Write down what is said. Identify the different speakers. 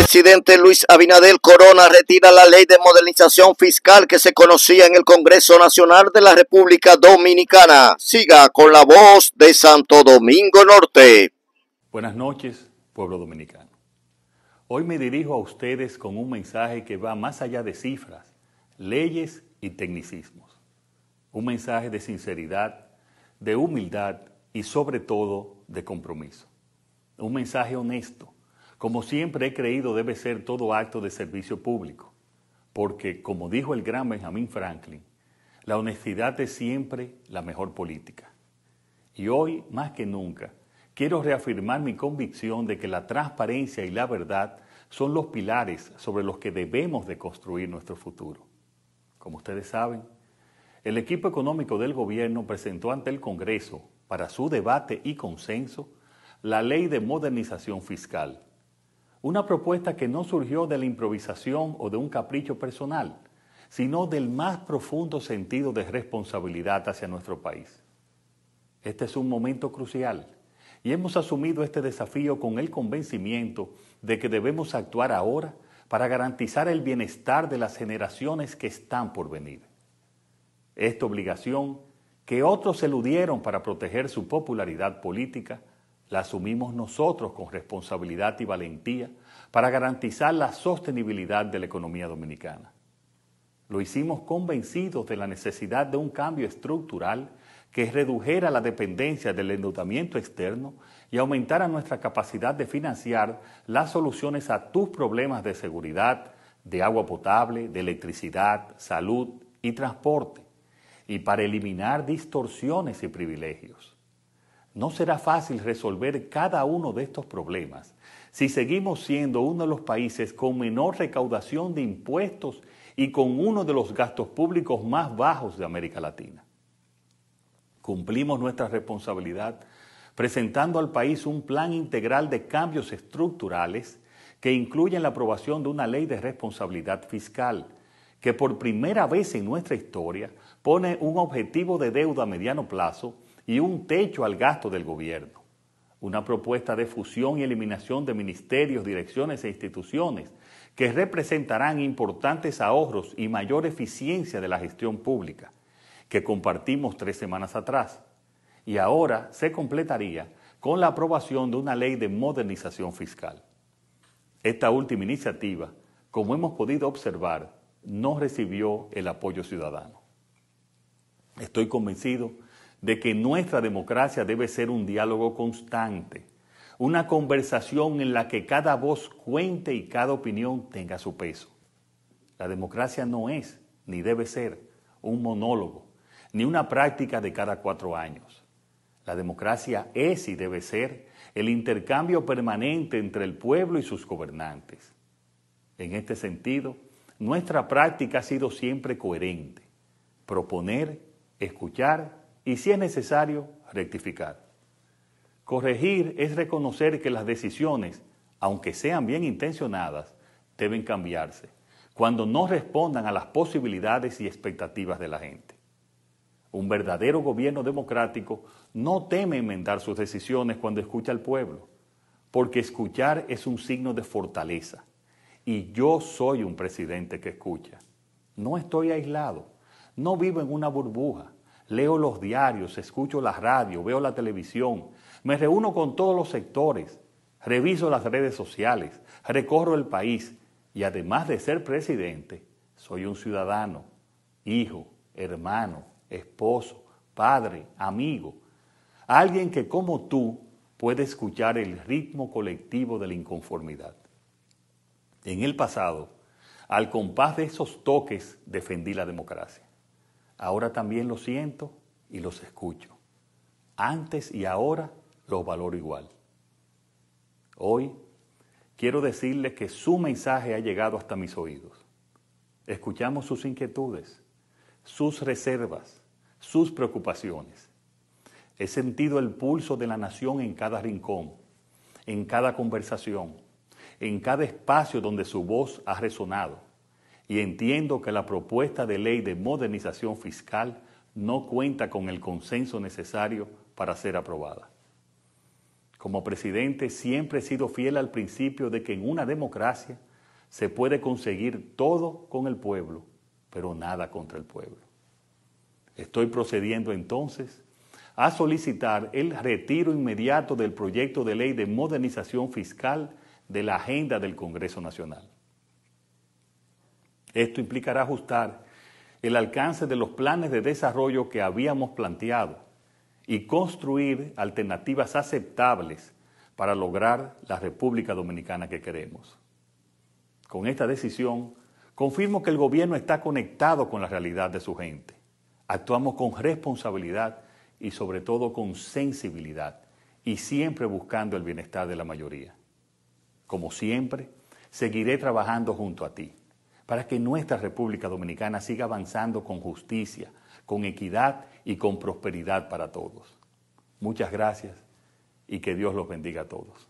Speaker 1: Presidente Luis Abinadel Corona retira la ley de modernización fiscal que se conocía en el Congreso Nacional de la República Dominicana. Siga con la voz de Santo Domingo Norte. Buenas noches, pueblo dominicano. Hoy me dirijo a ustedes con un mensaje que va más allá de cifras, leyes y tecnicismos. Un mensaje de sinceridad, de humildad y sobre todo de compromiso. Un mensaje honesto como siempre he creído debe ser todo acto de servicio público, porque, como dijo el gran Benjamin Franklin, la honestidad es siempre la mejor política. Y hoy, más que nunca, quiero reafirmar mi convicción de que la transparencia y la verdad son los pilares sobre los que debemos de construir nuestro futuro. Como ustedes saben, el equipo económico del gobierno presentó ante el Congreso, para su debate y consenso, la Ley de Modernización Fiscal, una propuesta que no surgió de la improvisación o de un capricho personal, sino del más profundo sentido de responsabilidad hacia nuestro país. Este es un momento crucial y hemos asumido este desafío con el convencimiento de que debemos actuar ahora para garantizar el bienestar de las generaciones que están por venir. Esta obligación, que otros eludieron para proteger su popularidad política, la asumimos nosotros con responsabilidad y valentía para garantizar la sostenibilidad de la economía dominicana. Lo hicimos convencidos de la necesidad de un cambio estructural que redujera la dependencia del endeudamiento externo y aumentara nuestra capacidad de financiar las soluciones a tus problemas de seguridad, de agua potable, de electricidad, salud y transporte, y para eliminar distorsiones y privilegios. No será fácil resolver cada uno de estos problemas si seguimos siendo uno de los países con menor recaudación de impuestos y con uno de los gastos públicos más bajos de América Latina. Cumplimos nuestra responsabilidad presentando al país un plan integral de cambios estructurales que incluyen la aprobación de una ley de responsabilidad fiscal que por primera vez en nuestra historia pone un objetivo de deuda a mediano plazo y un techo al gasto del gobierno. Una propuesta de fusión y eliminación de ministerios, direcciones e instituciones que representarán importantes ahorros y mayor eficiencia de la gestión pública, que compartimos tres semanas atrás. Y ahora se completaría con la aprobación de una ley de modernización fiscal. Esta última iniciativa, como hemos podido observar, no recibió el apoyo ciudadano. Estoy convencido de que nuestra democracia debe ser un diálogo constante, una conversación en la que cada voz cuente y cada opinión tenga su peso. La democracia no es, ni debe ser, un monólogo, ni una práctica de cada cuatro años. La democracia es y debe ser el intercambio permanente entre el pueblo y sus gobernantes. En este sentido, nuestra práctica ha sido siempre coherente. Proponer, escuchar y si es necesario, rectificar. Corregir es reconocer que las decisiones, aunque sean bien intencionadas, deben cambiarse cuando no respondan a las posibilidades y expectativas de la gente. Un verdadero gobierno democrático no teme enmendar sus decisiones cuando escucha al pueblo, porque escuchar es un signo de fortaleza. Y yo soy un presidente que escucha. No estoy aislado, no vivo en una burbuja leo los diarios, escucho la radio, veo la televisión, me reúno con todos los sectores, reviso las redes sociales, recorro el país y además de ser presidente, soy un ciudadano, hijo, hermano, esposo, padre, amigo, alguien que como tú puede escuchar el ritmo colectivo de la inconformidad. En el pasado, al compás de esos toques, defendí la democracia. Ahora también los siento y los escucho. Antes y ahora los valoro igual. Hoy quiero decirles que su mensaje ha llegado hasta mis oídos. Escuchamos sus inquietudes, sus reservas, sus preocupaciones. He sentido el pulso de la nación en cada rincón, en cada conversación, en cada espacio donde su voz ha resonado y entiendo que la propuesta de ley de modernización fiscal no cuenta con el consenso necesario para ser aprobada. Como presidente siempre he sido fiel al principio de que en una democracia se puede conseguir todo con el pueblo, pero nada contra el pueblo. Estoy procediendo entonces a solicitar el retiro inmediato del proyecto de ley de modernización fiscal de la agenda del Congreso Nacional. Esto implicará ajustar el alcance de los planes de desarrollo que habíamos planteado y construir alternativas aceptables para lograr la República Dominicana que queremos. Con esta decisión, confirmo que el gobierno está conectado con la realidad de su gente. Actuamos con responsabilidad y sobre todo con sensibilidad y siempre buscando el bienestar de la mayoría. Como siempre, seguiré trabajando junto a ti para que nuestra República Dominicana siga avanzando con justicia, con equidad y con prosperidad para todos. Muchas gracias y que Dios los bendiga a todos.